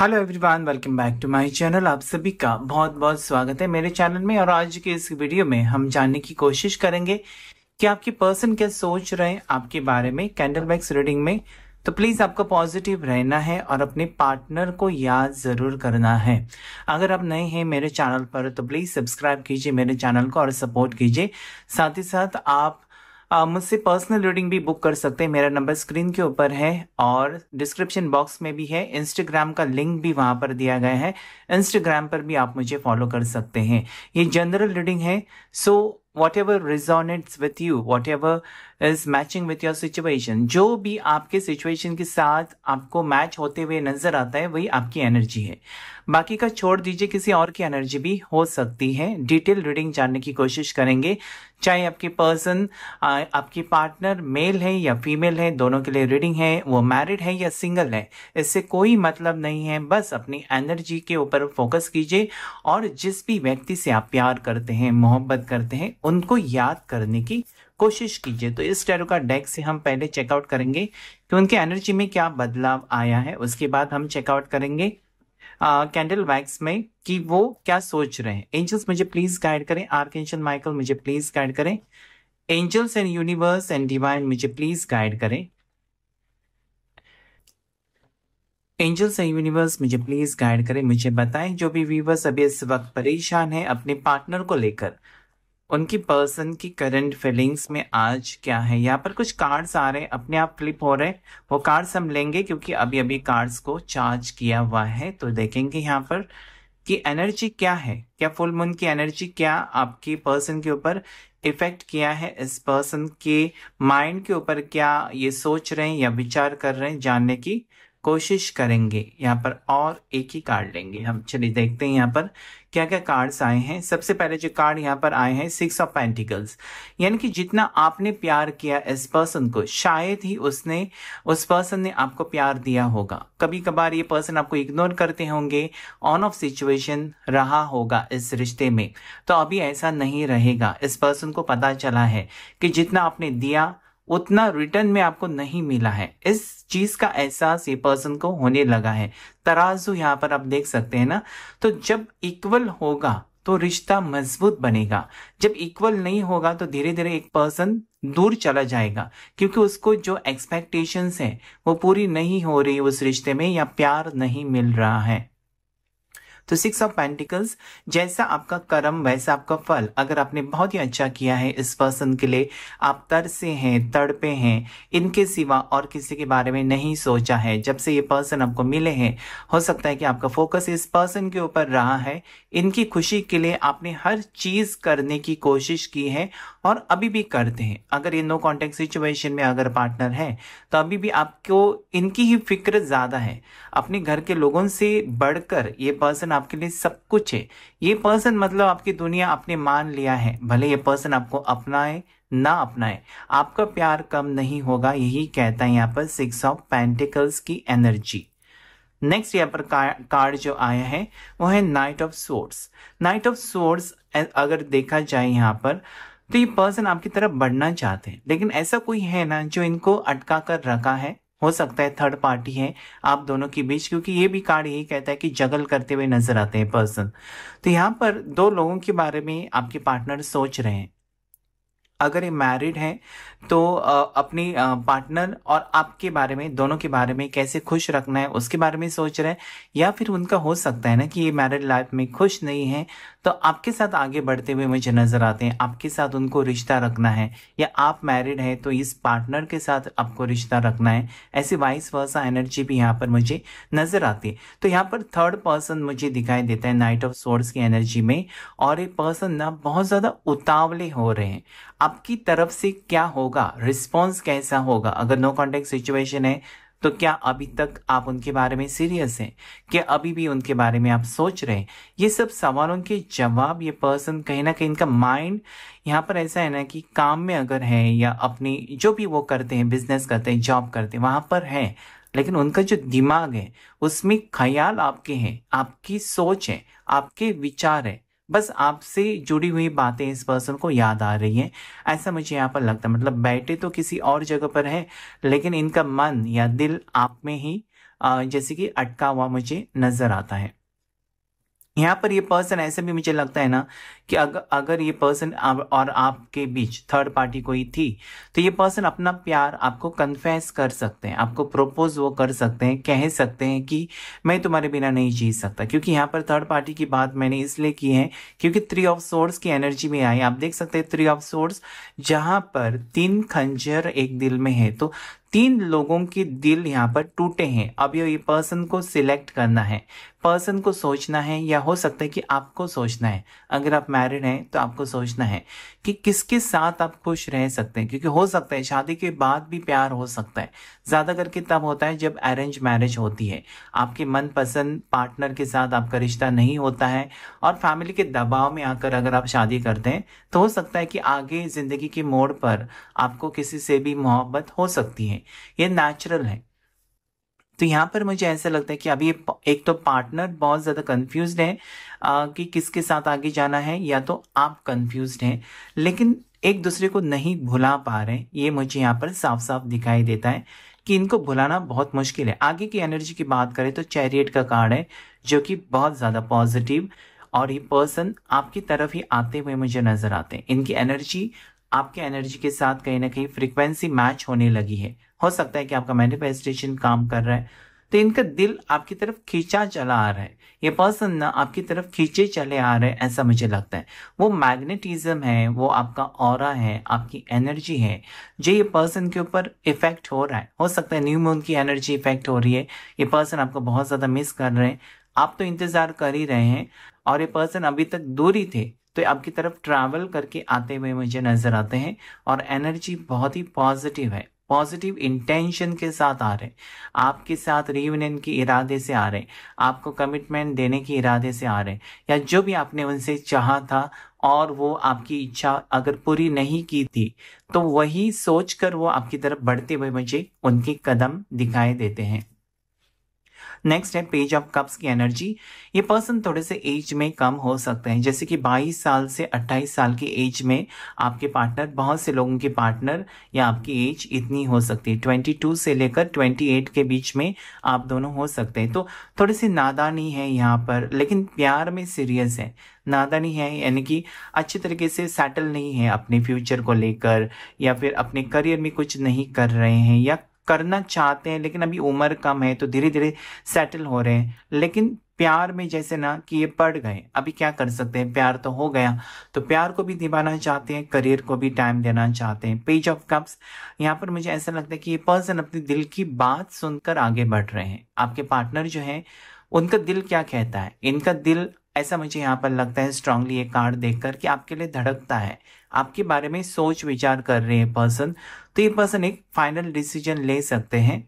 hello everyone welcome back to my channel आप सभी का बहुत बहुत स्वागत है मेरे चैनल में और आज के इस वीडियो में हम जानने की कोशिश करेंगे कि आपके पर्सन क्या सोच रहे हैं आपके बारे में कैंडल बैक्स रीडिंग में तो प्लीज आपको पॉजिटिव रहना है और अपने पार्टनर को याद जरूर करना है अगर आप नए हैं मेरे चैनल पर तो प्लीज सब्सक्राइब कीजिए मेरे चैनल को और सपोर्ट कीजिए साथ ही साथ आप मुझसे पर्सनल रीडिंग भी बुक कर सकते हैं मेरा नंबर स्क्रीन के ऊपर है और डिस्क्रिप्शन बॉक्स में भी है इंस्टाग्राम का लिंक भी वहां पर दिया गया है इंस्टाग्राम पर भी आप मुझे फॉलो कर सकते हैं ये जनरल रीडिंग है so whatever resonates with you whatever is matching with your situation जो भी आपके सिचुएशन के साथ आपको मैच होते हुए नजर आता है वही आपकी एनर्जी है बाकी का छोड़ दीजिए किसी और की एनर्जी भी हो सकती है डिटेल रीडिंग जानने की कोशिश करेंगे चाहे आपके पर्सन आपकी पार्टनर मेल है या फीमेल है दोनों के लिए रीडिंग है वो मैरिड है या सिंगल है इससे कोई मतलब नहीं है बस अपनी एनर्जी के ऊपर फोकस कीजिए और जिस भी व्यक्ति से आप प्यार करते हैं मोहब्बत करते हैं उनको याद करने की कोशिश कीजिए तो इस टैरो का डेक से हम पहले चेकआउट करेंगे कि उनके एनर्जी में क्या बदलाव आया है उसके बाद हम चेकआउट करेंगे कैंडल वैक्स में कि वो क्या सोच रहे हैं एंजल्स मुझे प्लीज गाइड करें आर्क एंशन माइकल मुझे प्लीज गाइड करें angels and universe and divine मुझे प्लीज गाइड करें एंजल्स एंड यूनिवर्स मुझे प्लीज गाइड करें मुझे बताएं जो भी व्यूवर्स अभी इस वक्त परेशान है अपने पार्टनर को लेकर उनकी पर्सन की करंट फीलिंग्स में आज क्या है यहाँ पर कुछ कार्ड्स आ रहे हैं अपने आप फ्लिप हो रहे हैं वो कार्ड्स हम लेंगे क्योंकि अभी अभी कार्ड्स को चार्ज किया हुआ है तो देखेंगे यहाँ पर कि एनर्जी क्या है क्या फुल मून की एनर्जी क्या आपकी पर्सन के ऊपर इफेक्ट किया है इस पर्सन के माइंड के ऊपर क्या ये सोच रहे हैं या विचार कर रहे हैं जानने की कोशिश करेंगे यहाँ पर और एक ही कार्ड लेंगे हम चलिए देखते हैं यहाँ पर क्या क्या कार्ड्स आए हैं सबसे पहले जो कार्ड यहाँ पर आए हैं सिक्स ऑफ पेंटिकल्स यानी कि जितना आपने प्यार किया इस पर्सन को शायद ही उसने उस पर्सन ने आपको प्यार दिया होगा कभी कभार ये पर्सन आपको इग्नोर करते होंगे ऑन ऑफ सिचुएशन रहा होगा इस रिश्ते में तो अभी ऐसा नहीं रहेगा इस पर्सन को पता चला है कि जितना आपने दिया उतना रिटर्न में आपको नहीं मिला है इस चीज का एहसास ये पर्सन को होने लगा है तराजू यहाँ पर आप देख सकते हैं ना तो जब इक्वल होगा तो रिश्ता मजबूत बनेगा जब इक्वल नहीं होगा तो धीरे धीरे एक पर्सन दूर चला जाएगा क्योंकि उसको जो एक्सपेक्टेशंस है वो पूरी नहीं हो रही उस रिश्ते में या प्यार नहीं मिल रहा है तो सिक्स ऑफ पेंटिकल्स जैसा आपका कर्म वैसा आपका फल अगर आपने बहुत ही अच्छा किया है इस पर्सन के लिए आप तरसे हैं तड़पे हैं इनके सिवा और किसी के बारे में नहीं सोचा है जब से ये पर्सन आपको मिले हैं हो सकता है कि आपका फोकस इस पर्सन के ऊपर रहा है इनकी खुशी के लिए आपने हर चीज करने की कोशिश की है और अभी भी करते हैं अगर ये नो कॉन्टेक्ट सिचुएशन में अगर पार्टनर है तो अभी भी आपको इनकी ही फिक्र ज्यादा है अपने घर के लोगों से बढ़कर ये पर्सन आपके लिए सब कुछ है ये पर्सन मतलब आपकी दुनिया आपने मान लिया है भले ये पर्सन आपको अपनाए ना अपनाए आपका प्यार कम नहीं होगा यही कहता है यहाँ पर सिक्स ऑफ पेंटिकल्स की एनर्जी नेक्स्ट यहाँ पर कार्ड जो आया है वो है knight of swords knight of swords अगर देखा जाए यहाँ पर तो ये पर्सन आपकी तरफ बढ़ना चाहते हैं लेकिन ऐसा कोई है ना जो इनको अटका कर रखा है हो सकता है थर्ड पार्टी है आप दोनों के बीच क्योंकि ये भी कार्ड यही कहता है कि जगल करते हुए नजर आते हैं पर्सन तो यहाँ पर दो लोगों के बारे में आपके पार्टनर सोच रहे हैं अगर ये मैरिड हैं तो अपनी पार्टनर और आपके बारे में दोनों के बारे में कैसे खुश रखना है उसके बारे में सोच रहे हैं या फिर उनका हो सकता है ना कि ये मैरिड लाइफ में खुश नहीं है तो आपके साथ आगे बढ़ते हुए मुझे नज़र आते हैं आपके साथ उनको रिश्ता रखना है या आप मैरिड हैं तो इस पार्टनर के साथ आपको रिश्ता रखना है ऐसे वाइस वर्सा एनर्जी भी यहाँ पर मुझे नज़र आती है तो यहाँ पर थर्ड पर्सन मुझे दिखाई देता है नाइट ऑफ सोर्स की एनर्जी में और ये पर्सन ना बहुत ज़्यादा उतावले हो रहे हैं आपकी तरफ से क्या होगा रिस्पॉन्स कैसा होगा अगर नो कॉन्टेक्ट सिचुएशन है तो क्या अभी तक आप उनके बारे में सीरियस हैं क्या अभी भी उनके बारे में आप सोच रहे हैं ये सब सवालों के जवाब ये पर्सन कहीं ना कहीं इनका माइंड यहाँ पर ऐसा है ना कि काम में अगर है या अपनी जो भी वो करते हैं बिजनेस करते हैं जॉब करते हैं वहाँ पर है लेकिन उनका जो दिमाग है उसमें ख्याल आपके हैं आपकी सोच है आपके विचार है बस आपसे जुड़ी हुई बातें इस पर्सन को याद आ रही हैं ऐसा मुझे यहाँ पर लगता है मतलब बैठे तो किसी और जगह पर है लेकिन इनका मन या दिल आप में ही जैसे कि अटका हुआ मुझे नज़र आता है यहाँ पर ये पर्सन ऐसे भी मुझे लगता है ना कि अगर अगर ये पर्सन और आपके बीच थर्ड पार्टी कोई थी तो ये पर्सन अपना प्यार आपको कन्फेस कर सकते हैं आपको प्रपोज वो कर सकते हैं कह सकते हैं कि मैं तुम्हारे बिना नहीं जी सकता क्योंकि यहाँ पर थर्ड पार्टी की बात मैंने इसलिए की है क्योंकि थ्री ऑफ सोर्स की एनर्जी में आई आप देख सकते हैं थ्री ऑफ सोर्स जहाँ पर तीन खंजर एक दिल में है तो तीन लोगों के दिल यहाँ पर टूटे हैं अब ये पर्सन को सिलेक्ट करना है पर्सन को सोचना है या हो सकता है कि आपको सोचना है अगर आप मैरिड हैं तो आपको सोचना है कि किसके साथ आप खुश रह सकते हैं क्योंकि हो सकता है शादी के बाद भी प्यार हो सकता है ज़्यादा करके तब होता है जब अरेंज मैरिज होती है आपके मनपसंद पार्टनर के साथ आपका रिश्ता नहीं होता है और फैमिली के दबाव में आकर अगर आप शादी करते हैं तो हो सकता है कि आगे ज़िंदगी के मोड़ पर आपको किसी से भी मोहब्बत हो सकती है ये नेचुरल है तो यहाँ पर मुझे ऐसा लगता है कि अभी एक तो पार्टनर बहुत ज़्यादा कंफ्यूज है आ, कि किसके साथ आगे जाना है या तो आप कंफ्यूज हैं लेकिन एक दूसरे को नहीं भुला पा रहे ये मुझे यहाँ पर साफ साफ दिखाई देता है कि इनको भुलाना बहुत मुश्किल है आगे की एनर्जी की बात करें तो चैरियट का कार्ड है जो कि बहुत ज़्यादा पॉजिटिव और ये पर्सन आपकी तरफ ही आते हुए मुझे नजर आते हैं इनकी एनर्जी आपके एनर्जी के साथ कहीं ना कहीं फ्रिक्वेंसी मैच होने लगी है हो सकता है कि आपका मैनिफेस्टेशन काम कर रहा है तो इनका दिल आपकी तरफ खींचा चला आ रहा है ये पर्सन ना आपकी तरफ खींचे चले आ रहे हैं ऐसा मुझे लगता है वो मैग्नेटिज्म है वो आपका और है आपकी एनर्जी है जो ये पर्सन के ऊपर इफेक्ट हो रहा है हो सकता है न्यू मून की एनर्जी इफेक्ट हो रही है ये पर्सन आपको बहुत ज़्यादा मिस कर रहे हैं आप तो इंतज़ार कर ही रहे हैं और ये पर्सन अभी तक दूर ही थे तो आपकी तरफ ट्रैवल करके आते हुए मुझे नज़र आते हैं और एनर्जी बहुत ही पॉजिटिव है पॉजिटिव इंटेंशन के साथ आ रहे हैं आपके साथ रिवनियन के इरादे से आ रहे हैं आपको कमिटमेंट देने के इरादे से आ रहे हैं या जो भी आपने उनसे चाहा था और वो आपकी इच्छा अगर पूरी नहीं की थी तो वही सोचकर वो आपकी तरफ बढ़ते हुए मुझे उनके कदम दिखाई देते हैं नेक्स्ट है पेज ऑफ कप्स की एनर्जी ये पर्सन थोड़े से एज में कम हो सकते हैं जैसे कि 22 साल से 28 साल की एज में आपके पार्टनर बहुत से लोगों के पार्टनर या आपकी एज इतनी हो सकती है 22 से लेकर 28 के बीच में आप दोनों हो सकते हैं तो थोड़े से नादानी है यहाँ पर लेकिन प्यार में सीरियस है नादानी है यानी कि अच्छे तरीके से सेटल नहीं है अपने फ्यूचर को लेकर या फिर अपने करियर में कुछ नहीं कर रहे हैं या करना चाहते हैं लेकिन अभी उम्र कम है तो धीरे धीरे सेटल हो रहे हैं लेकिन प्यार में जैसे ना कि ये पड़ गए अभी क्या कर सकते हैं प्यार तो हो गया तो प्यार को भी निभाना चाहते हैं करियर को भी टाइम देना चाहते हैं पेज ऑफ कप्स यहाँ पर मुझे ऐसा लगता है कि ये पर्सन अपने दिल की बात सुनकर आगे बढ़ रहे हैं आपके पार्टनर जो है उनका दिल क्या कहता है इनका दिल ऐसा मुझे यहाँ पर लगता है स्ट्रांगली ये कार्ड देखकर कि आपके लिए धड़कता है आपके बारे में सोच विचार कर रहे हैं पर्सन तो ये पर्सन एक फाइनल डिसीजन ले सकते हैं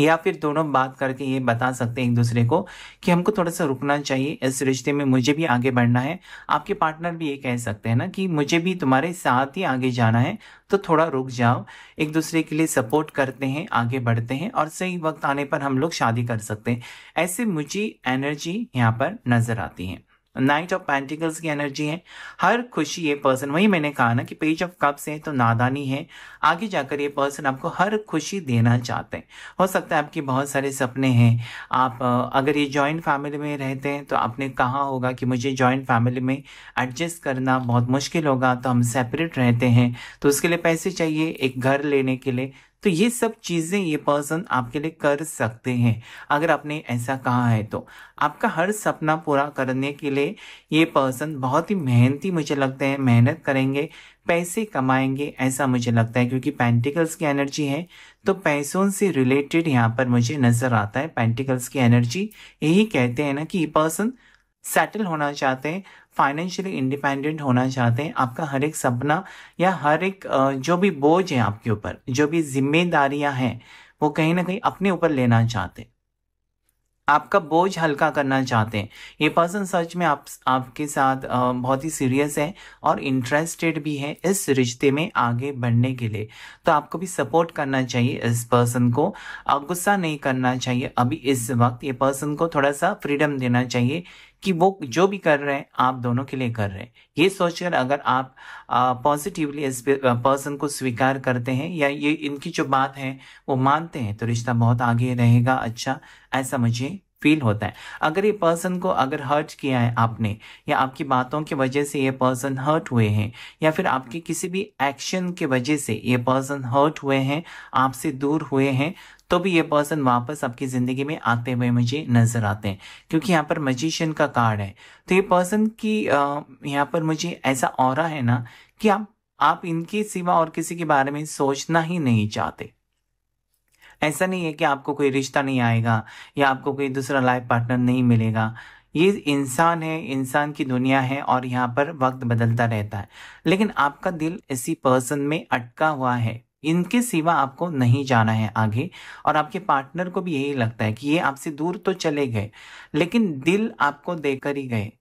या फिर दोनों बात करके ये बता सकते हैं एक दूसरे को कि हमको थोड़ा सा रुकना चाहिए इस रिश्ते में मुझे भी आगे बढ़ना है आपके पार्टनर भी ये कह सकते हैं ना कि मुझे भी तुम्हारे साथ ही आगे जाना है तो थोड़ा रुक जाओ एक दूसरे के लिए सपोर्ट करते हैं आगे बढ़ते हैं और सही वक्त आने पर हम लोग शादी कर सकते हैं ऐसे मुझे एनर्जी यहाँ पर नज़र आती है नाइट ऑफ पेंटिकल्स की एनर्जी है हर खुशी ये पर्सन वही मैंने कहा ना कि पेज ऑफ कप्स है तो नादानी है आगे जाकर ये पर्सन आपको हर खुशी देना चाहते हैं हो सकता है आपके बहुत सारे सपने हैं आप अगर ये जॉइंट फैमिली में रहते हैं तो आपने कहा होगा कि मुझे जॉइंट फैमिली में एडजस्ट करना बहुत मुश्किल होगा तो हम सेपरेट रहते हैं तो उसके लिए पैसे चाहिए एक घर लेने के लिए तो ये सब चीज़ें ये पर्सन आपके लिए कर सकते हैं अगर आपने ऐसा कहा है तो आपका हर सपना पूरा करने के लिए ये पर्सन बहुत ही मेहनती मुझे लगते हैं मेहनत करेंगे पैसे कमाएंगे ऐसा मुझे लगता है क्योंकि पेंटिकल्स की एनर्जी है तो पैसों से रिलेटेड यहाँ पर मुझे नज़र आता है पेंटिकल्स की एनर्जी यही कहते हैं ना कि ये पर्सन सेटल होना चाहते हैं फाइनेंशियली इंडिपेंडेंट होना चाहते हैं आपका हर एक सपना या हर एक जो भी बोझ है आपके ऊपर जो भी जिम्मेदारियां हैं वो कहीं ना कहीं अपने ऊपर लेना चाहते हैं आपका बोझ हल्का करना चाहते हैं ये पर्सन सच में आप आपके साथ बहुत ही सीरियस है और इंटरेस्टेड भी है इस रिश्ते में आगे बढ़ने के लिए तो आपको भी सपोर्ट करना चाहिए इस पर्सन को गुस्सा नहीं करना चाहिए अभी इस वक्त ये पर्सन को थोड़ा सा फ्रीडम देना चाहिए कि वो जो भी कर रहे हैं आप दोनों के लिए कर रहे हैं ये सोचकर अगर आप पॉजिटिवली इस पर्सन को स्वीकार करते हैं या ये इनकी जो बात है वो मानते हैं तो रिश्ता बहुत आगे रहेगा अच्छा ऐसा मुझे फील होता है अगर ये पर्सन को अगर हर्ट किया है आपने या आपकी बातों की वजह से ये पर्सन हर्ट हुए हैं या फिर आपके किसी भी एक्शन के वजह से ये पर्सन हर्ट हुए हैं आपसे दूर हुए हैं तो भी ये पर्सन वापस आपकी ज़िंदगी में आते हुए मुझे नज़र आते हैं क्योंकि यहाँ पर मजिशियन का कार्ड है तो ये पर्सन की यहाँ पर मुझे ऐसा और है ना कि आप आप इनके सिवा और किसी के बारे में सोचना ही नहीं चाहते ऐसा नहीं है कि आपको कोई रिश्ता नहीं आएगा या आपको कोई दूसरा लाइफ पार्टनर नहीं मिलेगा ये इंसान है इंसान की दुनिया है और यहाँ पर वक्त बदलता रहता है लेकिन आपका दिल इसी पर्सन में अटका हुआ है इनके सिवा आपको नहीं जाना है आगे और आपके पार्टनर को भी यही लगता है कि ये आपसे दूर तो चले गए लेकिन दिल आपको देकर ही गए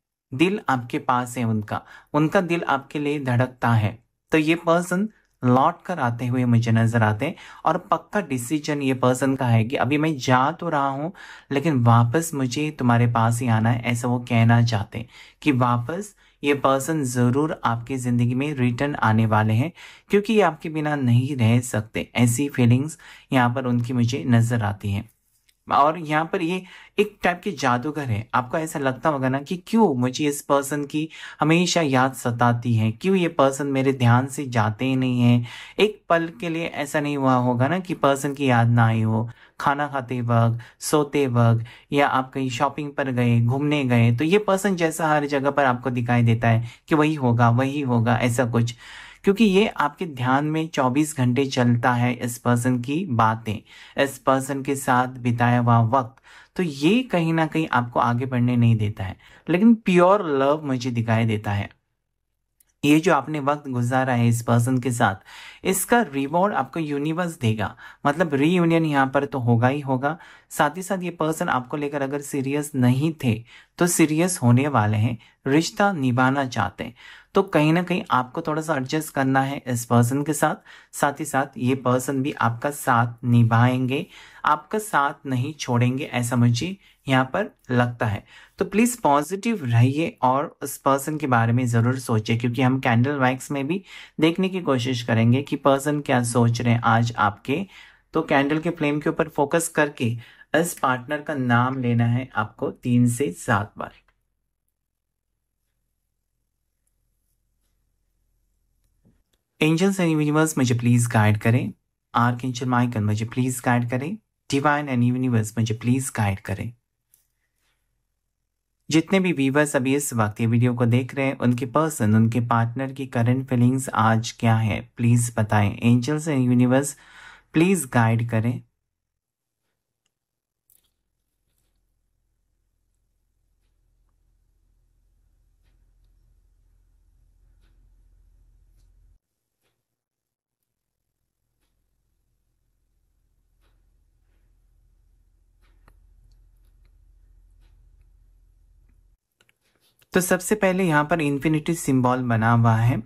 दिल आपके पास है उनका उनका दिल आपके लिए धड़कता है तो ये पर्सन लौट कर आते हुए मुझे नजर आते हैं और पक्का डिसीजन ये पर्सन का है कि अभी मैं जा तो रहा हूं लेकिन वापस मुझे तुम्हारे पास ही आना है ऐसा वो कहना चाहते हैं कि वापस ये पर्सन ज़रूर आपकी ज़िंदगी में रिटर्न आने वाले हैं क्योंकि ये आपके बिना नहीं रह सकते ऐसी फीलिंग्स यहाँ पर उनकी मुझे नज़र आती है और यहाँ पर ये एक टाइप के जादूगर है आपको ऐसा लगता होगा ना कि क्यों मुझे इस पर्सन की हमेशा याद सताती है क्यों ये पर्सन मेरे ध्यान से जाते ही नहीं है एक पल के लिए ऐसा नहीं हुआ होगा ना कि पर्सन की याद ना आई हो खाना खाते वक्त सोते वक्त या आप कहीं शॉपिंग पर गए घूमने गए तो ये पर्सन जैसा हर जगह पर आपको दिखाई देता है कि वही होगा वही होगा ऐसा कुछ क्योंकि ये आपके ध्यान में 24 घंटे चलता है इस पर्सन की बातें इस पर्सन के साथ बिताया हुआ वक्त तो ये कहीं ना कहीं आपको आगे बढ़ने नहीं देता है लेकिन प्योर लव मुझे दिखाई देता है ये जो आपने वक्त गुजारा है इस पर्सन के साथ इसका रिवॉर्ड आपको यूनिवर्स देगा मतलब रीयूनियन यहाँ पर तो होगा ही होगा साथ ही साथ ये पर्सन आपको लेकर अगर सीरियस नहीं थे तो सीरियस होने वाले हैं रिश्ता निभाना चाहते हैं तो कहीं ना कहीं आपको थोड़ा सा एडजस्ट करना है इस पर्सन के साथ साथ ही साथ ये पर्सन भी आपका साथ निभाएंगे आपका साथ नहीं छोड़ेंगे ऐसा मुझे यहाँ पर लगता है तो प्लीज़ पॉजिटिव रहिए और उस पर्सन के बारे में ज़रूर सोचिए क्योंकि हम कैंडल वैक्स में भी देखने की कोशिश करेंगे कि पर्सन क्या सोच रहे हैं आज आपके तो कैंडल के फ्लेम के ऊपर फोकस करके इस पार्टनर का नाम लेना है आपको तीन से सात बार एंजल्स एंड यूनिवर्स मुझे प्लीज गाइड करें आर्क एंजल माइकल मुझे प्लीज गाइड करें डिवाइन एंड यूनिवर्स मुझे प्लीज गाइड करें जितने भी व्यूवर्स अभी इस वक्त ये वीडियो को देख रहे हैं उनके पर्सन उनके पार्टनर की करंट फीलिंग्स आज क्या है प्लीज़ बताएं angels and universe please guide करें तो सबसे पहले यहाँ पर इन्फिनिटी सिंबल बना हुआ है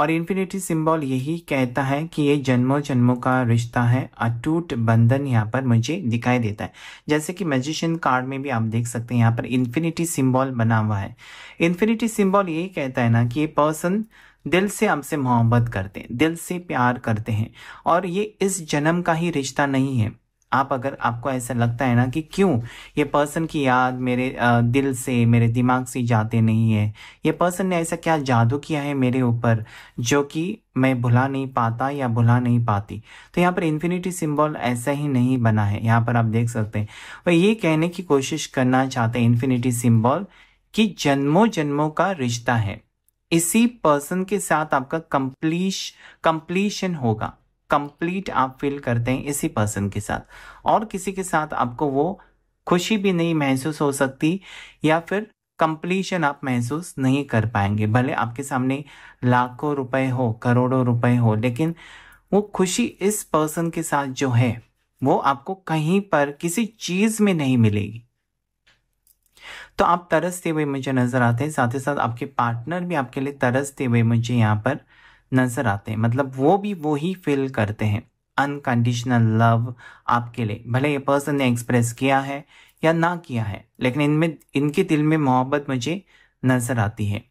और इन्फिनिटी सिंबल यही कहता है कि ये जन्मों जन्मों का रिश्ता है अटूट बंधन यहाँ पर मुझे दिखाई देता है जैसे कि मैजिशियन कार्ड में भी आप देख सकते हैं यहाँ पर इन्फिनिटी सिंबल बना हुआ है इन्फिनिटी सिंबल यही कहता है ना कि ये पर्सन दिल से हमसे मोहब्बत करते हैं दिल से प्यार करते हैं और ये इस जन्म का ही रिश्ता नहीं है आप अगर आपको ऐसा लगता है ना कि क्यों ये पर्सन की याद मेरे दिल से मेरे दिमाग से जाते नहीं है ये पर्सन ने ऐसा क्या जादू किया है मेरे ऊपर जो कि मैं भुला नहीं पाता या भुला नहीं पाती तो यहाँ पर इन्फिनिटी सिंबल ऐसा ही नहीं बना है यहाँ पर आप देख सकते हैं वह ये कहने की कोशिश करना चाहते हैं इन्फिनिटी सिम्बॉल कि जन्मों जन्मों का रिश्ता है इसी पर्सन के साथ आपका कंप्लीश कंप्लीशन होगा कंप्लीट आप फील करते हैं इसी पर्सन के साथ और किसी के साथ आपको वो खुशी भी नहीं महसूस हो सकती या फिर कंप्लीशन आप महसूस नहीं कर पाएंगे भले आपके सामने लाखों रुपए हो करोड़ों रुपए हो लेकिन वो खुशी इस पर्सन के साथ जो है वो आपको कहीं पर किसी चीज में नहीं मिलेगी तो आप तरसते हुए मुझे नजर आते हैं साथ ही साथ आपके पार्टनर भी आपके लिए तरसते हुए मुझे यहाँ पर नज़र आते हैं मतलब वो भी वो ही फील करते हैं अनकंडीशनल लव आपके लिए भले ये पर्सन ने एक्सप्रेस किया है या ना किया है लेकिन इनमें इनके दिल में मोहब्बत मुझे नज़र आती है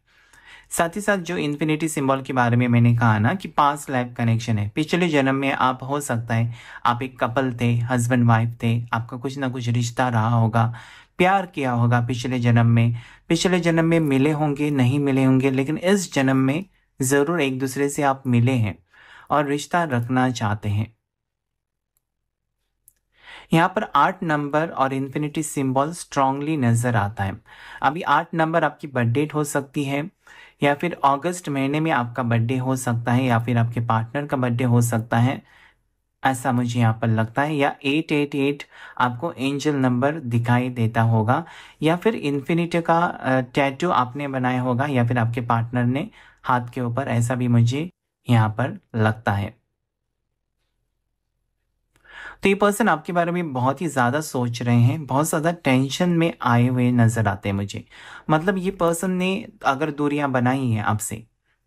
साथ ही साथ जो इन्फिनिटी सिंबल के बारे में मैंने कहा ना कि पास लाइफ कनेक्शन है पिछले जन्म में आप हो सकता है आप एक कपल थे हस्बैंड वाइफ थे आपका कुछ ना कुछ रिश्ता रहा होगा प्यार किया होगा पिछले जन्म में पिछले जन्म में मिले होंगे नहीं मिले होंगे लेकिन इस जन्म में ज़रूर एक दूसरे से आप मिले हैं और रिश्ता रखना चाहते हैं यहाँ पर आठ नंबर और इन्फिनिटी सिंबल स्ट्रांगली नज़र आता है अभी आठ नंबर आपकी बर्थडेट हो सकती है या फिर अगस्त महीने में आपका बर्थडे हो सकता है या फिर आपके पार्टनर का बर्थडे हो सकता है ऐसा मुझे यहाँ पर लगता है या एट एट एट आपको एंजल नंबर दिखाई देता होगा या फिर इन्फिनिटी का टैटू आपने बनाया होगा या फिर आपके पार्टनर ने हाथ के ऊपर ऐसा भी मुझे यहाँ पर लगता है तो ये पर्सन आपके बारे में बहुत ही ज़्यादा सोच रहे हैं बहुत ज़्यादा टेंशन में आए हुए नज़र आते हैं मुझे मतलब ये पर्सन ने अगर दूरियां बनाई हैं आपसे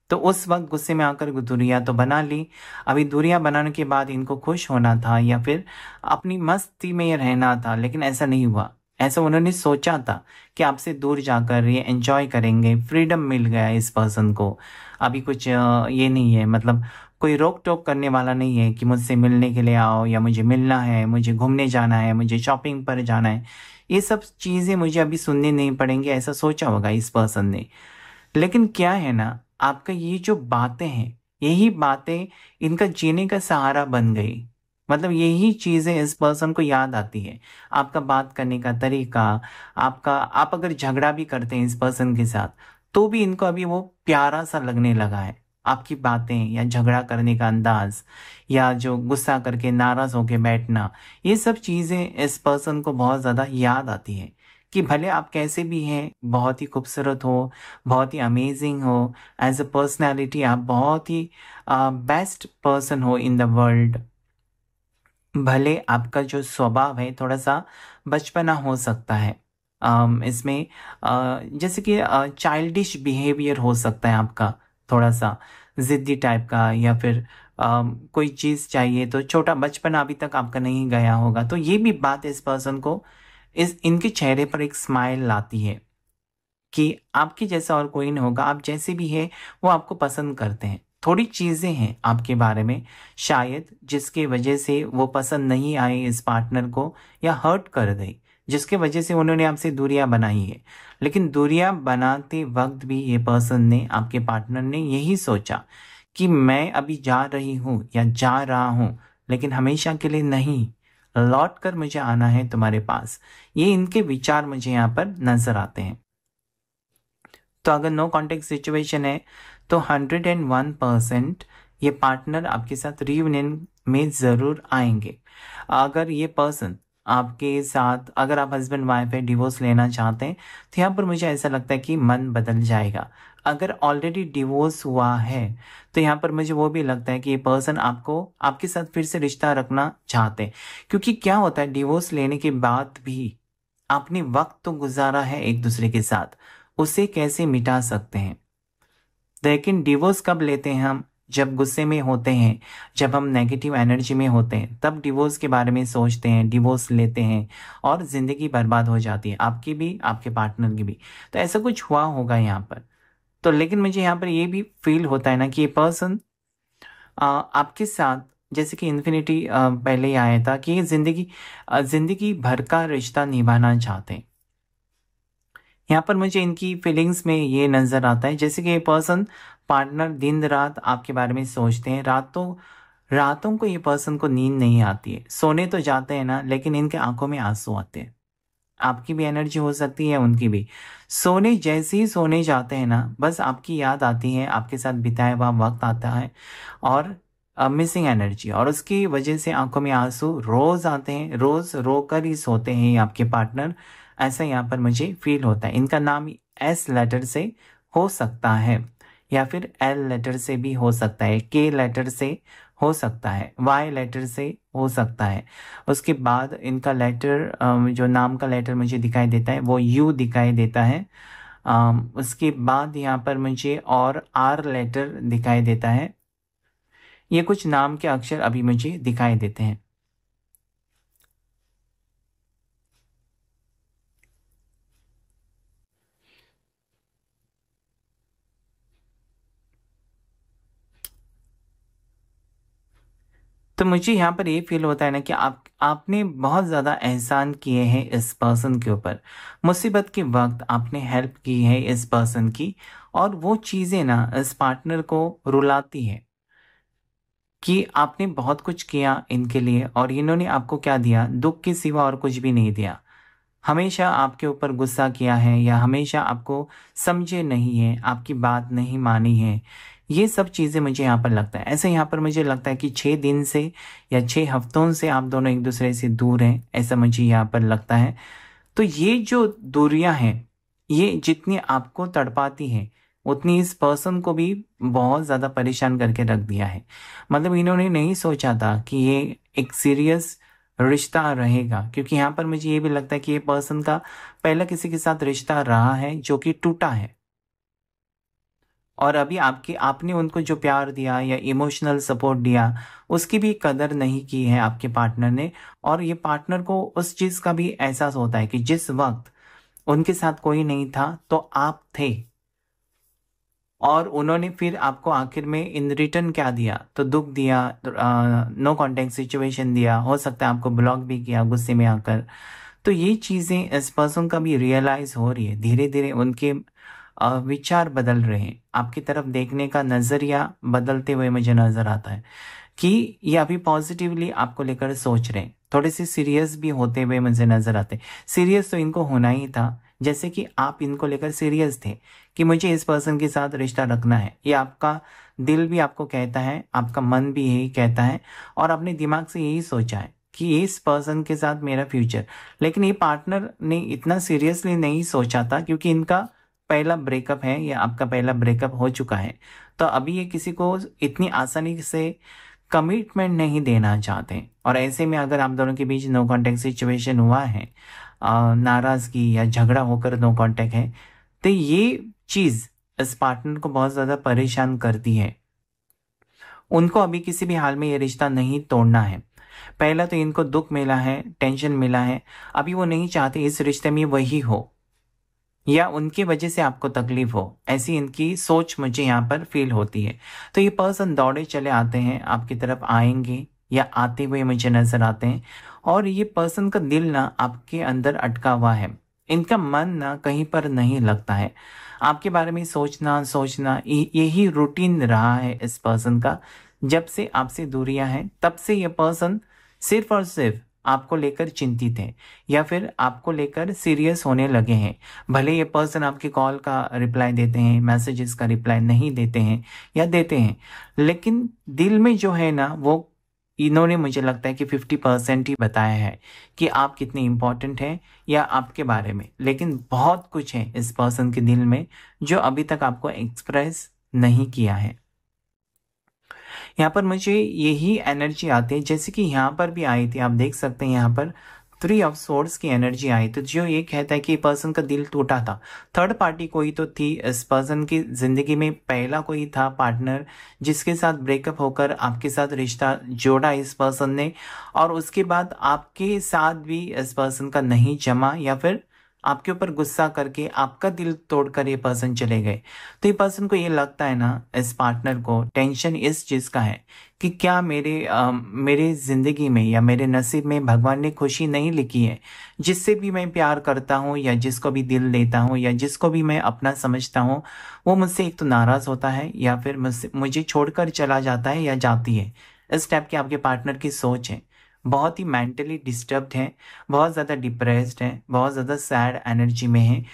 तो उस वक्त गुस्से में आकर दूरियां तो बना ली अभी दूरियां बनाने के बाद इनको खुश होना था या फिर अपनी मस्ती में रहना था लेकिन ऐसा नहीं हुआ ऐसा उन्होंने सोचा था कि आपसे दूर जाकर ये एंजॉय करेंगे फ्रीडम मिल गया इस पर्सन को अभी कुछ ये नहीं है मतलब कोई रोक टोक करने वाला नहीं है कि मुझसे मिलने के लिए आओ या मुझे मिलना है मुझे घूमने जाना है मुझे शॉपिंग पर जाना है ये सब चीज़ें मुझे अभी सुननी नहीं पड़ेंगी ऐसा सोचा होगा इस पर्सन ने लेकिन क्या है ना आपका ये जो बातें हैं यही बातें इनका जीने का सहारा बन गई मतलब यही चीज़ें इस पर्सन को याद आती है आपका बात करने का तरीका आपका आप अगर झगड़ा भी करते हैं इस पर्सन के साथ तो भी इनको अभी वो प्यारा सा लगने लगा है आपकी बातें या झगड़ा करने का अंदाज या जो गुस्सा करके नाराज़ होके बैठना ये सब चीज़ें इस पर्सन को बहुत ज़्यादा याद आती है कि भले आप कैसे भी हैं बहुत ही खूबसूरत हो बहुत ही अमेजिंग हो एज अ पर्सनैलिटी आप बहुत ही बेस्ट पर्सन हो इन द वर्ल्ड भले आपका जो स्वभाव है थोड़ा सा बचपना हो सकता है इसमें जैसे कि चाइल्डिश बिहेवियर हो सकता है आपका थोड़ा सा ज़िद्दी टाइप का या फिर कोई चीज़ चाहिए तो छोटा बचपन अभी तक आपका नहीं गया होगा तो ये भी बात इस पर्सन को इस इनके चेहरे पर एक स्माइल लाती है कि आपके जैसा और कोई नहीं होगा आप जैसे भी है वो आपको पसंद करते हैं थोड़ी चीज़ें हैं आपके बारे में शायद जिसके वजह से वो पसंद नहीं आई इस पार्टनर को या हर्ट कर गई जिसके वजह से उन्होंने आपसे दूरियां बनाई है लेकिन दूरियां बनाते वक्त भी ये पर्सन ने आपके पार्टनर ने यही सोचा कि मैं अभी जा रही हूँ या जा रहा हूँ लेकिन हमेशा के लिए नहीं लौट कर मुझे आना है तुम्हारे पास ये इनके विचार मुझे यहाँ पर नजर आते हैं तो अगर नो कॉन्टेक्ट सिचुएशन है तो हंड्रेड एंड वन परसेंट ये पार्टनर आपके साथ रीयूनियन में ज़रूर आएंगे अगर ये पर्सन आपके साथ अगर आप हस्बैंड वाइफ है डिवोर्स लेना चाहते हैं तो यहाँ पर मुझे ऐसा लगता है कि मन बदल जाएगा अगर ऑलरेडी डिवोर्स हुआ है तो यहाँ पर मुझे वो भी लगता है कि ये पर्सन आपको आपके साथ फिर से रिश्ता रखना चाहते हैं क्योंकि क्या होता है डिवोर्स लेने के बाद भी आपने वक्त तो गुजारा है एक दूसरे के साथ उसे कैसे मिटा सकते हैं लेकिन तो डिवोर्स कब लेते हैं हम जब गुस्से में होते हैं जब हम नेगेटिव एनर्जी में होते हैं तब डिवोर्स के बारे में सोचते हैं डिवोर्स लेते हैं और ज़िंदगी बर्बाद हो जाती है आपकी भी आपके पार्टनर की भी तो ऐसा कुछ हुआ होगा यहाँ पर तो लेकिन मुझे यहाँ पर ये भी फील होता है ना कि ये पर्सन आपके साथ जैसे कि इन्फिनिटी पहले ही आया था कि ये ज़िंदगी ज़िंदगी भर का रिश्ता निभाना चाहते हैं यहाँ पर मुझे इनकी फीलिंग्स में ये नज़र आता है जैसे कि ये पर्सन पार्टनर दिन रात आपके बारे में सोचते हैं रातों रातों को ये पर्सन को नींद नहीं आती है सोने तो जाते हैं ना लेकिन इनके आंखों में आंसू आते हैं आपकी भी एनर्जी हो सकती है उनकी भी सोने जैसे ही सोने जाते हैं ना बस आपकी याद आती है आपके साथ बिताया हुआ वक्त आता है और मिसिंग एनर्जी और उसकी वजह से आंखों में आंसू रोज़ आते हैं रोज़ रोकर ही सोते हैं आपके पार्टनर ऐसा यहाँ पर मुझे फील होता है इनका नाम एस लेटर से हो सकता है या फिर एल लेटर से भी हो सकता है के लेटर से हो सकता है वाई लेटर से हो सकता है उसके बाद इनका लेटर जो नाम का लेटर मुझे दिखाई देता है वो यू दिखाई देता है उसके बाद यहाँ पर मुझे और आर लेटर दिखाई देता है ये कुछ नाम के अक्षर अभी मुझे दिखाई देते हैं तो मुझे यहाँ पर ये फील होता है ना कि आप आपने बहुत ज़्यादा एहसान किए हैं इस पर्सन के ऊपर मुसीबत के वक्त आपने हेल्प की है इस पर्सन की और वो चीज़ें ना इस पार्टनर को रुलाती है कि आपने बहुत कुछ किया इनके लिए और इन्होंने आपको क्या दिया दुख के सिवा और कुछ भी नहीं दिया हमेशा आपके ऊपर गुस्सा किया है या हमेशा आपको समझे नहीं है आपकी बात नहीं मानी है ये सब चीज़ें मुझे यहाँ पर लगता है ऐसे यहाँ पर मुझे लगता है कि छः दिन से या छः हफ्तों से आप दोनों एक दूसरे से दूर हैं ऐसा मुझे यहाँ पर लगता है तो ये जो दूरियाँ हैं ये जितनी आपको तड़पाती हैं उतनी इस पर्सन को भी बहुत ज़्यादा परेशान करके रख दिया है मतलब इन्होंने नहीं सोचा था कि ये एक सीरियस रिश्ता रहेगा क्योंकि यहाँ पर मुझे ये भी लगता है कि ये पर्सन का पहला किसी के साथ रिश्ता रहा है जो कि टूटा है और अभी आपके आपने उनको जो प्यार दिया या इमोशनल सपोर्ट दिया उसकी भी कदर नहीं की है आपके पार्टनर ने और ये पार्टनर को उस चीज़ का भी एहसास होता है कि जिस वक्त उनके साथ कोई नहीं था तो आप थे और उन्होंने फिर आपको आखिर में इन रिटर्न क्या दिया तो दुख दिया नो कॉन्टेक्ट सिचुएशन दिया हो सकता है आपको ब्लॉक भी किया गुस्से में आकर तो ये चीज़ें इस पर्सन का भी रियलाइज़ हो रही है धीरे धीरे उनके विचार बदल रहे हैं आपकी तरफ देखने का नज़रिया बदलते हुए मुझे नज़र आता है कि ये अभी पॉजिटिवली आपको लेकर सोच रहे हैं थोड़े से सीरियस भी होते हुए मुझे नज़र आते सीरियस तो इनको होना ही था जैसे कि आप इनको लेकर सीरियस थे कि मुझे इस पर्सन के साथ रिश्ता रखना है ये आपका दिल भी आपको कहता है आपका मन भी यही कहता है और अपने दिमाग से यही सोचा है कि इस पर्सन के साथ मेरा फ्यूचर लेकिन ये पार्टनर ने इतना सीरियसली नहीं सोचा था क्योंकि इनका पहला ब्रेकअप है या आपका पहला ब्रेकअप हो चुका है तो अभी ये किसी को इतनी आसानी से कमिटमेंट नहीं देना चाहते और ऐसे में अगर आप दोनों के बीच नो कांटेक्ट सिचुएशन हुआ है नाराज़गी या झगड़ा होकर नो कांटेक्ट है तो ये चीज़ इस पार्टनर को बहुत ज़्यादा परेशान करती है उनको अभी किसी भी हाल में ये रिश्ता नहीं तोड़ना है पहला तो इनको दुख मिला है टेंशन मिला है अभी वो नहीं चाहते इस रिश्ते में वही हो या उनकी वजह से आपको तकलीफ हो ऐसी इनकी सोच मुझे यहाँ पर फील होती है तो ये पर्सन दौड़े चले आते हैं आपकी तरफ आएंगे या आते हुए मुझे नजर आते हैं और ये पर्सन का दिल ना आपके अंदर अटका हुआ है इनका मन ना कहीं पर नहीं लगता है आपके बारे में सोचना सोचना यही रूटीन रहा है इस पर्सन का जब से आपसे दूरियां हैं तब से ये पर्सन सिर्फ और सिर्फ आपको लेकर चिंतित हैं या फिर आपको लेकर सीरियस होने लगे हैं भले ये पर्सन आपके कॉल का रिप्लाई देते हैं मैसेजेस का रिप्लाई नहीं देते हैं या देते हैं लेकिन दिल में जो है ना वो इन्होंने मुझे लगता है कि फिफ्टी परसेंट ही बताया है कि आप कितने इंपॉर्टेंट हैं या आपके बारे में लेकिन बहुत कुछ है इस पर्सन के दिल में जो अभी तक आपको एक्सप्रेस नहीं किया है यहाँ पर मुझे यही एनर्जी आती है जैसे कि यहाँ पर भी आई थी आप देख सकते हैं यहाँ पर थ्री ऑफ सोर्स की एनर्जी आई तो जो ये कहता है कि पर्सन का दिल टूटा था थर्ड पार्टी कोई तो थी इस पर्सन की जिंदगी में पहला कोई था पार्टनर जिसके साथ ब्रेकअप होकर आपके साथ रिश्ता जोड़ा इस पर्सन ने और उसके बाद आपके साथ भी इस पर्सन का नहीं जमा या फिर आपके ऊपर गुस्सा करके आपका दिल तोड़कर ये पर्सन चले गए तो ये पर्सन को ये लगता है ना इस पार्टनर को टेंशन इस चीज़ का है कि क्या मेरे आ, मेरे ज़िंदगी में या मेरे नसीब में भगवान ने खुशी नहीं लिखी है जिससे भी मैं प्यार करता हूँ या जिसको भी दिल देता हूँ या जिसको भी मैं अपना समझता हूँ वो मुझसे एक तो नाराज़ होता है या फिर मुझसे मुझे छोड़कर चला जाता है या जाती है इस टाइप की आपके पार्टनर की सोच है बहुत ही मेंटली डिस्टर्ब्ड हैं बहुत ज़्यादा डिप्रेस्ड हैं बहुत ज़्यादा सैड एनर्जी में हैं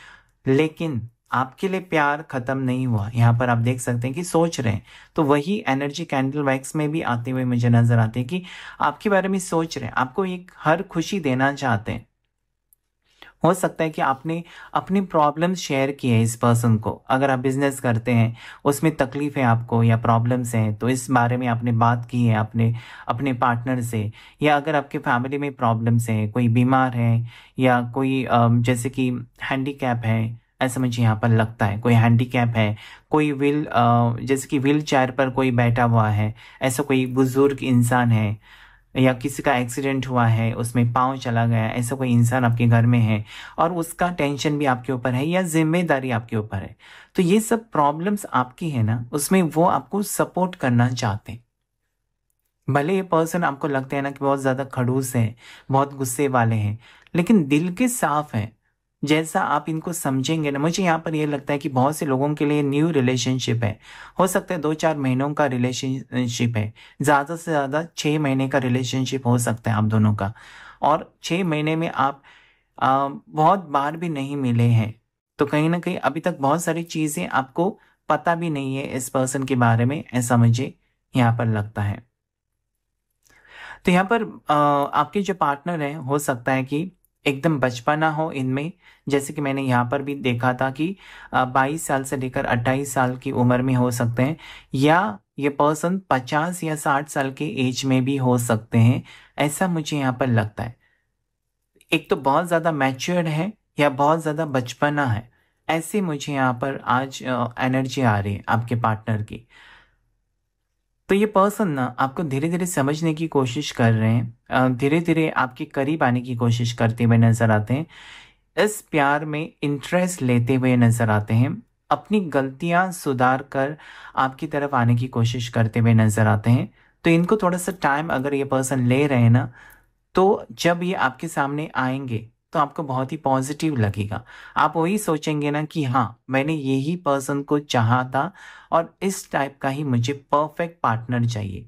लेकिन आपके लिए प्यार ख़त्म नहीं हुआ यहाँ पर आप देख सकते हैं कि सोच रहे हैं तो वही एनर्जी कैंडल वैक्स में भी आते हुए मुझे नज़र आते हैं कि आपके बारे में सोच रहे हैं आपको एक हर खुशी देना चाहते हैं हो सकता है कि आपने अपनी प्रॉब्लम शेयर की है इस पर्सन को अगर आप बिजनेस करते हैं उसमें तकलीफ है आपको या प्रॉब्लम्स हैं तो इस बारे में आपने बात की है आपने अपने पार्टनर से या अगर आपके फैमिली में प्रॉब्लम्स हैं कोई बीमार है या कोई जैसे कि हैंडीकैप है ऐसा मुझे यहाँ पर लगता है कोई हैंडीकैप है कोई व्हील जैसे कि व्हील चेयर पर कोई बैठा हुआ है ऐसा कोई बुजुर्ग इंसान है या किसी का एक्सीडेंट हुआ है उसमें पाँव चला गया ऐसा कोई इंसान आपके घर में है और उसका टेंशन भी आपके ऊपर है या जिम्मेदारी आपके ऊपर है तो ये सब प्रॉब्लम्स आपकी है ना उसमें वो आपको सपोर्ट करना चाहते हैं भले ये पर्सन आपको लगते हैं ना कि बहुत ज़्यादा खड़ूस है बहुत गुस्से वाले हैं लेकिन दिल के साफ हैं जैसा आप इनको समझेंगे ना मुझे यहाँ पर यह लगता है कि बहुत से लोगों के लिए न्यू रिलेशनशिप है हो सकता है दो चार महीनों का रिलेशनशिप है ज़्यादा से ज़्यादा छह महीने का रिलेशनशिप हो सकता है आप दोनों का और छह महीने में आप आ, बहुत बार भी नहीं मिले हैं तो कहीं ना कहीं अभी तक बहुत सारी चीज़ें आपको पता भी नहीं है इस पर्सन के बारे में ऐसा मुझे यहाँ पर लगता है तो यहाँ पर आ, आपके जो पार्टनर हैं हो सकता है कि एकदम बचपना हो इनमें जैसे कि मैंने यहाँ पर भी देखा था कि 22 साल से लेकर 28 साल की उम्र में हो सकते हैं या ये पर्सन 50 या 60 साल के एज में भी हो सकते हैं ऐसा मुझे यहाँ पर लगता है एक तो बहुत ज़्यादा मैच्योर्ड है या बहुत ज़्यादा बचपना है ऐसे मुझे यहाँ पर आज एनर्जी आ रही है आपके पार्टनर की तो ये पर्सन ना आपको धीरे धीरे समझने की कोशिश कर रहे हैं धीरे धीरे आपके करीब आने की कोशिश करते हुए नज़र आते हैं इस प्यार में इंटरेस्ट लेते हुए नज़र आते हैं अपनी गलतियां सुधार कर आपकी तरफ आने की कोशिश करते हुए नज़र आते हैं तो इनको थोड़ा सा टाइम अगर ये पर्सन ले रहे हैं ना तो जब ये आपके सामने आएंगे तो आपको बहुत ही पॉजिटिव लगेगा आप वही सोचेंगे ना कि हाँ मैंने यही पर्सन को चाहा था और इस टाइप का ही मुझे परफेक्ट पार्टनर चाहिए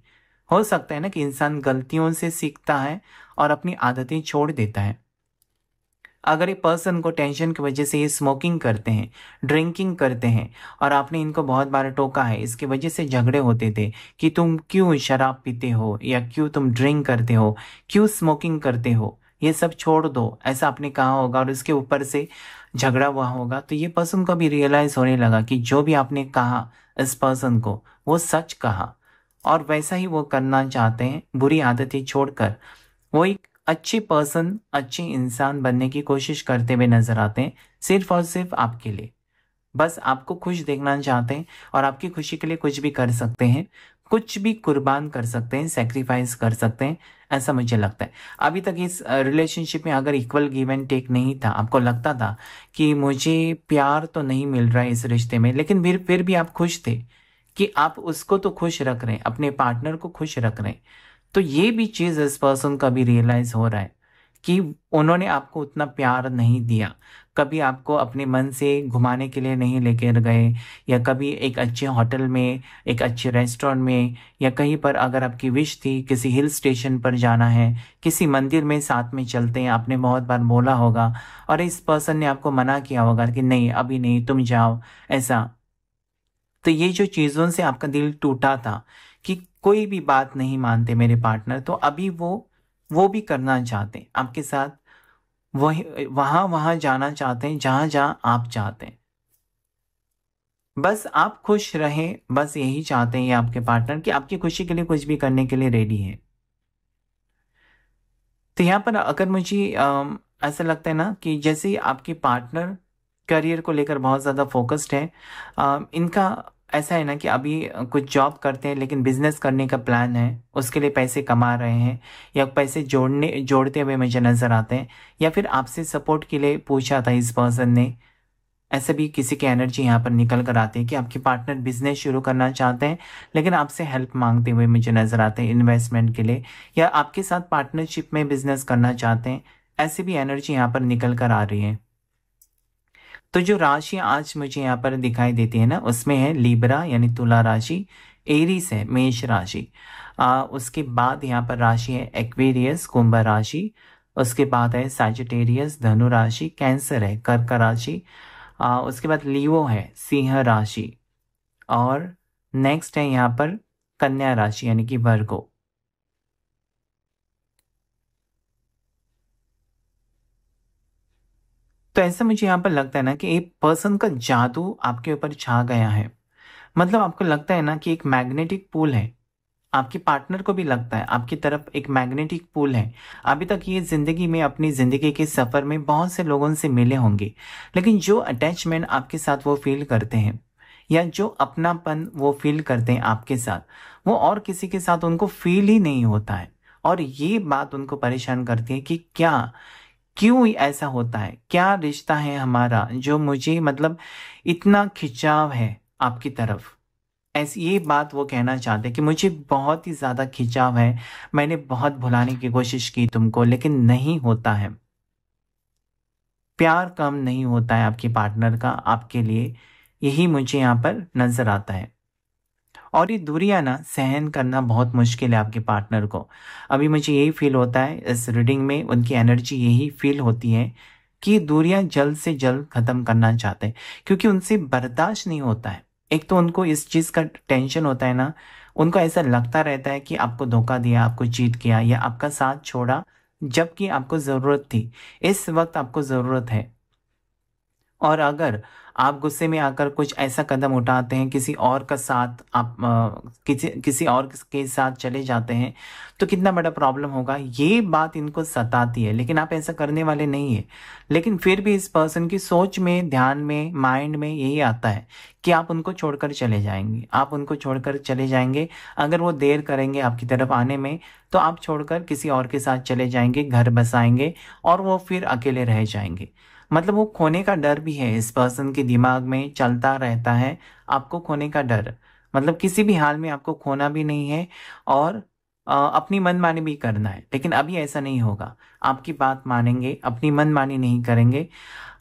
हो सकता है ना कि इंसान गलतियों से सीखता है और अपनी आदतें छोड़ देता है अगर ये पर्सन को टेंशन की वजह से ये स्मोकिंग करते हैं ड्रिंकिंग करते हैं और आपने इनको बहुत बार टोका है इसकी वजह से झगड़े होते थे कि तुम क्यों शराब पीते हो या क्यों तुम ड्रिंक करते हो क्यों स्मोकिंग करते हो ये सब छोड़ दो ऐसा आपने कहा होगा और उसके ऊपर से झगड़ा हुआ होगा तो ये पर्सन को भी रियलाइज होने लगा कि जो भी आपने कहा इस पर्सन को वो सच कहा और वैसा ही वो करना चाहते हैं बुरी आदतें छोड़कर वो एक अच्छे पर्सन अच्छे इंसान बनने की कोशिश करते हुए नजर आते हैं सिर्फ और सिर्फ आपके लिए बस आपको खुश देखना चाहते हैं और आपकी खुशी के लिए कुछ भी कर सकते हैं कुछ भी कुर्बान कर सकते हैं सेक्रीफाइस कर सकते हैं ऐसा मुझे लगता है अभी तक इस रिलेशनशिप में अगर इक्वल गिव एंड टेक नहीं था आपको लगता था कि मुझे प्यार तो नहीं मिल रहा है इस रिश्ते में लेकिन फिर फिर भी आप खुश थे कि आप उसको तो खुश रख रहे हैं अपने पार्टनर को खुश रख रहे हैं तो ये भी चीज़ इस पर्सन का भी रियलाइज हो रहा है कि उन्होंने आपको उतना प्यार नहीं दिया कभी आपको अपने मन से घुमाने के लिए नहीं लेकर गए या कभी एक अच्छे होटल में एक अच्छे रेस्टोरेंट में या कहीं पर अगर आपकी विश थी किसी हिल स्टेशन पर जाना है किसी मंदिर में साथ में चलते हैं आपने बहुत बार बोला होगा और इस पर्सन ने आपको मना किया होगा कि नहीं अभी नहीं तुम जाओ ऐसा तो ये जो चीज़ों से आपका दिल टूटा था कि कोई भी बात नहीं मानते मेरे पार्टनर तो अभी वो वो भी करना चाहते हैं आपके साथ वही वहां वहां जाना चाहते हैं जहां जहां आप चाहते हैं बस आप खुश रहें बस यही चाहते हैं आपके पार्टनर कि आपकी खुशी के लिए कुछ भी करने के लिए रेडी है तो यहां पर अगर मुझे ऐसा लगता है ना कि जैसे आपके पार्टनर करियर को लेकर बहुत ज़्यादा फोकस्ड है आ, इनका ऐसा है ना कि अभी कुछ जॉब करते हैं लेकिन बिजनेस करने का प्लान है उसके लिए पैसे कमा रहे हैं या पैसे जोड़ने जोड़ते हुए मुझे नज़र आते हैं या फिर आपसे सपोर्ट के लिए पूछा था इस पर्सन ने ऐसे भी किसी की एनर्जी यहाँ पर निकल कर आती है कि आपके पार्टनर बिजनेस शुरू करना चाहते हैं लेकिन आपसे हेल्प मांगते हुए मुझे नज़र आते हैं इन्वेस्टमेंट के लिए या आपके साथ पार्टनरशिप में बिजनेस करना चाहते हैं ऐसे भी एनर्जी यहाँ पर निकल कर आ रही है तो जो राशि आज मुझे यहाँ पर दिखाई देती है ना उसमें है लीबरा यानी तुला राशि एरीस है मेष राशि उसके बाद यहाँ पर राशि है एक्वेरियस कुंभ राशि उसके बाद है सैजिटेरियस धनु राशि कैंसर है कर्क राशि उसके बाद लीवो है सिंह राशि और नेक्स्ट है यहाँ पर कन्या राशि यानी कि वर्गो तो ऐसा मुझे यहाँ पर लगता है ना कि एक पर्सन का जादू आपके ऊपर छा गया है मतलब आपको लगता है ना कि एक मैग्नेटिक पुल है आपके पार्टनर को भी लगता है आपकी तरफ एक मैग्नेटिक पुल है अभी तक ये जिंदगी में अपनी जिंदगी के सफर में बहुत से लोगों से मिले होंगे लेकिन जो अटैचमेंट आपके साथ वो फील करते हैं या जो अपनापन वो फील करते हैं आपके साथ वो और किसी के साथ उनको फील ही नहीं होता है और ये बात उनको परेशान करती है कि क्या क्यों ऐसा होता है क्या रिश्ता है हमारा जो मुझे मतलब इतना खिंचाव है आपकी तरफ ऐसी ये बात वो कहना चाहते हैं कि मुझे बहुत ही ज़्यादा खिंचाव है मैंने बहुत भुलाने की कोशिश की तुमको लेकिन नहीं होता है प्यार कम नहीं होता है आपके पार्टनर का आपके लिए यही मुझे यहाँ पर नज़र आता है और ये दूरियाँ ना सहन करना बहुत मुश्किल है आपके पार्टनर को अभी मुझे यही फील होता है इस रीडिंग में उनकी एनर्जी यही फील होती है कि दूरियां जल्द से जल्द खत्म करना चाहते हैं क्योंकि उनसे बर्दाश्त नहीं होता है एक तो उनको इस चीज़ का टेंशन होता है ना उनको ऐसा लगता रहता है कि आपको धोखा दिया आपको चीट किया या आपका साथ छोड़ा जबकि आपको ज़रूरत थी इस वक्त आपको ज़रूरत है और अगर आप गुस्से में आकर कुछ ऐसा कदम उठाते हैं किसी और का साथ आप किसी किसी और के साथ चले जाते हैं तो कितना बड़ा प्रॉब्लम होगा ये बात इनको सताती है लेकिन आप ऐसा करने वाले नहीं है लेकिन फिर भी इस पर्सन की सोच में ध्यान में माइंड में यही आता है कि आप उनको छोड़कर चले जाएंगे आप उनको छोड़कर चले जाएंगे अगर वो देर करेंगे आपकी तरफ आने में तो आप छोड़कर किसी और के साथ चले जाएंगे घर बसाएंगे और वो फिर अकेले रह जाएंगे मतलब वो खोने का डर भी है इस पर्सन के दिमाग में चलता रहता है आपको खोने का डर मतलब किसी भी हाल में आपको खोना भी नहीं है और अपनी मनमानी भी करना है लेकिन अभी ऐसा नहीं होगा आपकी बात मानेंगे अपनी मनमानी नहीं करेंगे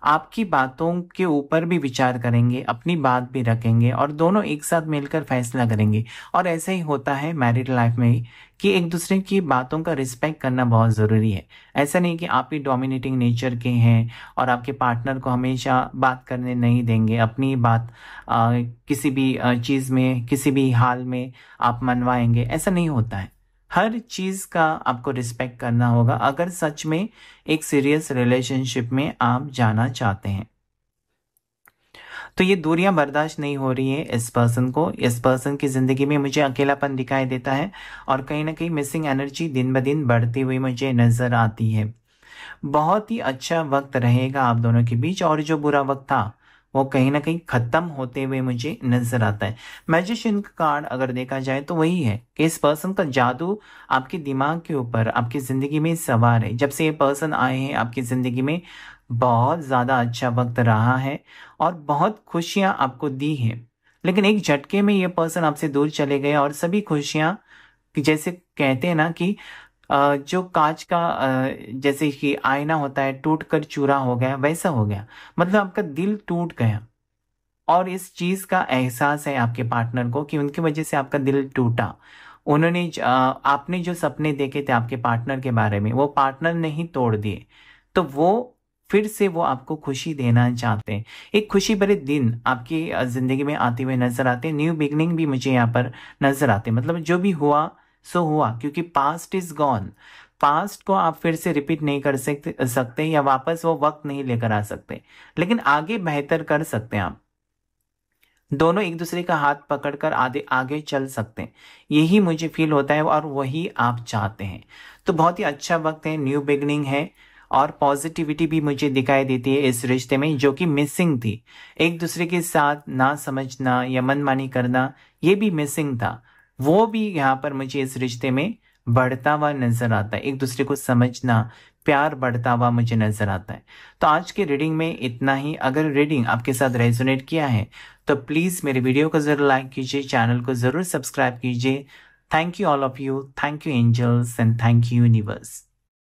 आपकी बातों के ऊपर भी विचार करेंगे अपनी बात भी रखेंगे और दोनों एक साथ मिलकर फैसला करेंगे और ऐसा ही होता है मैरिड लाइफ में कि एक दूसरे की बातों का रिस्पेक्ट करना बहुत ज़रूरी है ऐसा नहीं कि आप ही डोमिनेटिंग नेचर के हैं और आपके पार्टनर को हमेशा बात करने नहीं देंगे अपनी बात आ, किसी भी चीज़ में किसी भी हाल में आप मनवाएंगे ऐसा नहीं होता है हर चीज़ का आपको रिस्पेक्ट करना होगा अगर सच में एक सीरियस रिलेशनशिप में आप जाना चाहते हैं तो ये दूरियां बर्दाश्त नहीं हो रही है इस पर्सन को इस पर्सन की ज़िंदगी में मुझे अकेलापन दिखाई देता है और कहीं ना कहीं मिसिंग एनर्जी दिन ब दिन बढ़ती हुई मुझे नज़र आती है बहुत ही अच्छा वक्त रहेगा आप दोनों के बीच और जो बुरा वक्त था वो कहीं ना कहीं ख़त्म होते हुए मुझे नज़र आता है मैजिशियन का कार्ड अगर देखा जाए तो वही है कि इस पर्सन का जादू आपके दिमाग के ऊपर आपकी ज़िंदगी में सवार है जब से ये पर्सन आए हैं आपकी ज़िंदगी में बहुत ज़्यादा अच्छा वक्त रहा है और बहुत खुशियां आपको दी हैं लेकिन एक झटके में ये पर्सन आपसे दूर चले गए और सभी खुशियां जैसे कहते हैं ना कि जो कांच का जैसे कि आईना होता है टूट कर चूरा हो गया वैसा हो गया मतलब आपका दिल टूट गया और इस चीज़ का एहसास है आपके पार्टनर को कि उनकी वजह से आपका दिल टूटा उन्होंने आपने जो सपने देखे थे आपके पार्टनर के बारे में वो पार्टनर ने ही तोड़ दिए तो वो फिर से वो आपको खुशी देना चाहते हैं एक खुशी भरे दिन आपकी ज़िंदगी में आते हुए नज़र आते न्यू बिगनिंग भी मुझे यहाँ पर नज़र आते मतलब जो भी हुआ सो हुआ क्योंकि पास्ट इज गॉन पास्ट को आप फिर से रिपीट नहीं कर सकते सकते या वापस वो वक्त नहीं लेकर आ सकते लेकिन आगे बेहतर कर सकते हैं आप दोनों एक दूसरे का हाथ पकड़कर आधे आगे चल सकते हैं यही मुझे फील होता है और वही आप चाहते हैं तो बहुत ही अच्छा वक्त है न्यू बिगनिंग है और पॉजिटिविटी भी मुझे दिखाई देती है इस रिश्ते में जो कि मिसिंग थी एक दूसरे के साथ ना समझना या मनमानी करना ये भी मिसिंग था वो भी यहाँ पर मुझे इस रिश्ते में बढ़ता हुआ नजर आता है एक दूसरे को समझना प्यार बढ़ता हुआ मुझे नजर आता है तो आज के रीडिंग में इतना ही अगर रीडिंग आपके साथ रेजोनेट किया है तो प्लीज़ मेरे वीडियो को ज़रूर लाइक कीजिए चैनल को ज़रूर सब्सक्राइब कीजिए thank you all of you thank you angels and thank you universe